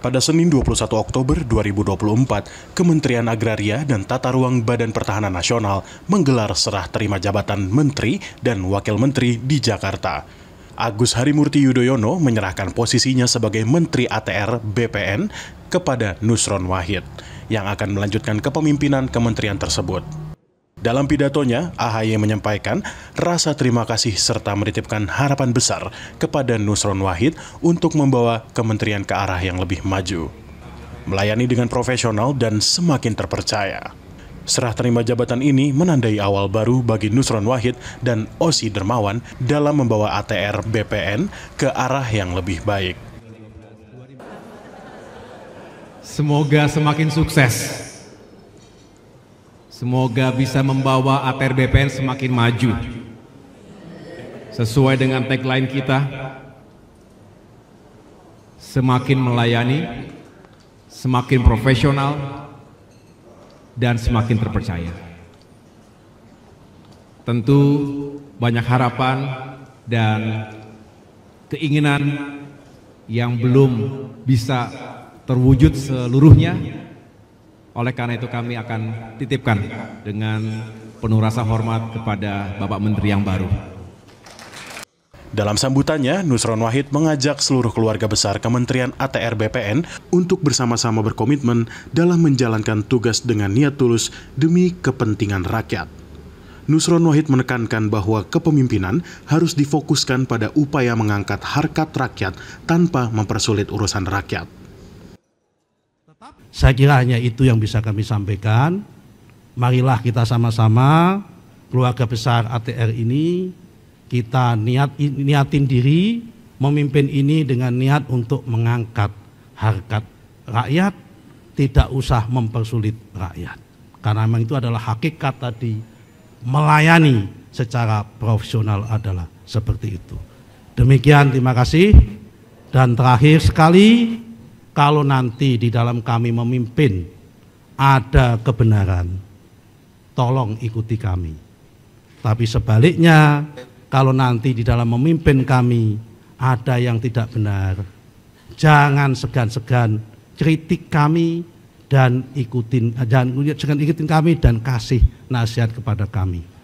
Pada Senin 21 Oktober 2024, Kementerian Agraria dan Tata Ruang Badan Pertahanan Nasional menggelar serah terima jabatan Menteri dan Wakil Menteri di Jakarta. Agus Harimurti Yudhoyono menyerahkan posisinya sebagai Menteri ATR BPN kepada Nusron Wahid yang akan melanjutkan kepemimpinan kementerian tersebut. Dalam pidatonya, AHY menyampaikan rasa terima kasih serta menitipkan harapan besar kepada Nusron Wahid untuk membawa kementerian ke arah yang lebih maju. Melayani dengan profesional dan semakin terpercaya. Serah terima jabatan ini menandai awal baru bagi Nusron Wahid dan Osi Dermawan dalam membawa ATR BPN ke arah yang lebih baik. Semoga semakin sukses Semoga bisa membawa ATR BPN semakin maju. Sesuai dengan tagline kita, semakin melayani, semakin profesional, dan semakin terpercaya. Tentu banyak harapan dan keinginan yang belum bisa terwujud seluruhnya, oleh karena itu kami akan titipkan dengan penuh rasa hormat kepada Bapak Menteri yang baru. Dalam sambutannya, Nusron Wahid mengajak seluruh keluarga besar Kementerian ATR BPN untuk bersama-sama berkomitmen dalam menjalankan tugas dengan niat tulus demi kepentingan rakyat. Nusron Wahid menekankan bahwa kepemimpinan harus difokuskan pada upaya mengangkat harkat rakyat tanpa mempersulit urusan rakyat. Saya kira hanya itu yang bisa kami sampaikan. Marilah kita sama-sama keluarga besar ATR ini kita niat niatin diri memimpin ini dengan niat untuk mengangkat harkat rakyat, tidak usah mempersulit rakyat. Karena memang itu adalah hakikat tadi melayani secara profesional adalah seperti itu. Demikian terima kasih dan terakhir sekali kalau nanti di dalam kami memimpin ada kebenaran, tolong ikuti kami. Tapi sebaliknya, kalau nanti di dalam memimpin kami ada yang tidak benar, jangan segan-segan kritik kami dan ikutin jangan ikutin kami dan kasih nasihat kepada kami.